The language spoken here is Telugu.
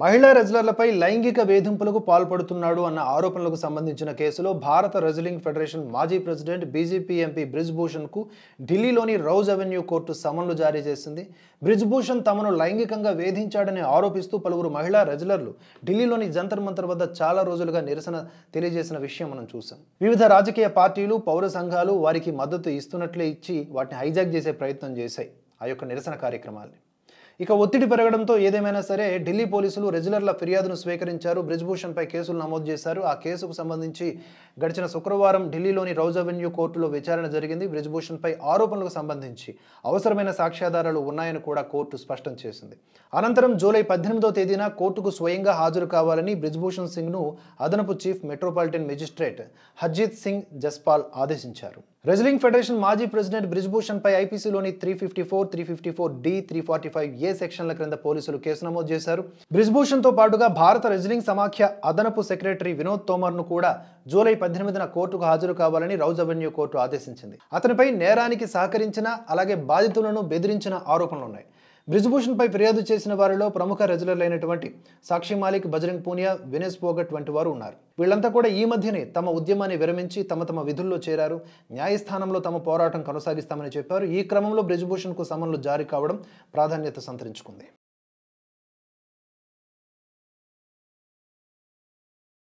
మహిళా రెజ్లర్లపై లైంగిక వేధింపులకు పాల్పడుతున్నాడు అన్న ఆరోపణలకు సంబంధించిన కేసులో భారత రెజ్లింగ్ ఫెడరేషన్ మాజీ ప్రెసిడెంట్ బీజేపీ ఎంపీ బ్రిజ్భూషణ్కు ఢిల్లీలోని రౌజ్ అవెన్యూ కోర్టు సమన్లు జారీ చేసింది బ్రిజ్భూషణ్ తమను లైంగికంగా వేధించాడని ఆరోపిస్తూ పలువురు మహిళా రెజ్లర్లు ఢిల్లీలోని జంతర్ మంతర్ వద్ద చాలా రోజులుగా నిరసన తెలియజేసిన విషయం మనం చూసాం వివిధ రాజకీయ పార్టీలు పౌర సంఘాలు వారికి మద్దతు ఇస్తున్నట్లే ఇచ్చి వాటిని హైజాక్ చేసే ప్రయత్నం చేశాయి ఆ యొక్క నిరసన కార్యక్రమాల్ని ఇక ఒత్తిడి పెరగడంతో ఏదేమైనా సరే ఢిల్లీ పోలీసులు రెగ్యులర్ల ఫిర్యాదును స్వీకరించారు బ్రిజ్భూషణ్పై కేసులు నమోదు చేశారు ఆ కేసుకు సంబంధించి గడిచిన శుక్రవారం ఢిల్లీలోని రౌజ్ అవెన్యూ కోర్టులో విచారణ జరిగింది బ్రిజ్భూషణ్పై ఆరోపణలకు సంబంధించి అవసరమైన సాక్ష్యాధారాలు ఉన్నాయని కూడా కోర్టు స్పష్టం చేసింది అనంతరం జూలై పద్దెనిమిదో తేదీన కోర్టుకు స్వయంగా హాజరు కావాలని బ్రిజ్భూషణ్ సింగ్ను అదనపు chief metropolitan magistrate Harjeet Singh Jaspal ఆదేశించారు రెజ్లింగ్ ఫెడరేషన్ మాజీ ప్రెసిడెంట్ పై ఐపీసీలోని three fifty four three fifty four D three forty five A సెక్షన్ల క్రింద పోలీసులు కేసు నమోదు చేశారు తో పాటుగా భారత రెజ్లింగ్ సమాఖ్య అదనపు సెక్రటరీ వినోద్ తోమర్ ను కూడా జూలై పద్దెనిమిదిన కోర్టుకు హాజరు కావాలని రౌజ్ అవెన్యూ కోర్టు ఆదేశించింది అతనిపై నేరానికి సహకరించిన అలాగే బాధితులను బెదిరించిన ఆరోపణలున్నాయి బ్రిజ్భూషణ్పై ఫిర్యాదు చేసిన వారిలో ప్రముఖ అయినటువంటి సాక్షి మాలిక్ బజరంగ్ పూనియా వినేస్ పోగట్ వంటి వారు ఉన్నారు వీళ్ళంతా కూడా ఈ మధ్యనే తమ ఉద్యమాన్ని విరమించి తమ తమ విధుల్లో చేరారు న్యాయస్థానంలో తమ పోరాటం కొనసాగిస్తామని చెప్పారు ఈ క్రమంలో బ్రిజ్భూషణ్కు సమన్లు జారీ కావడం ప్రాధాన్యత సంతరించుకుంది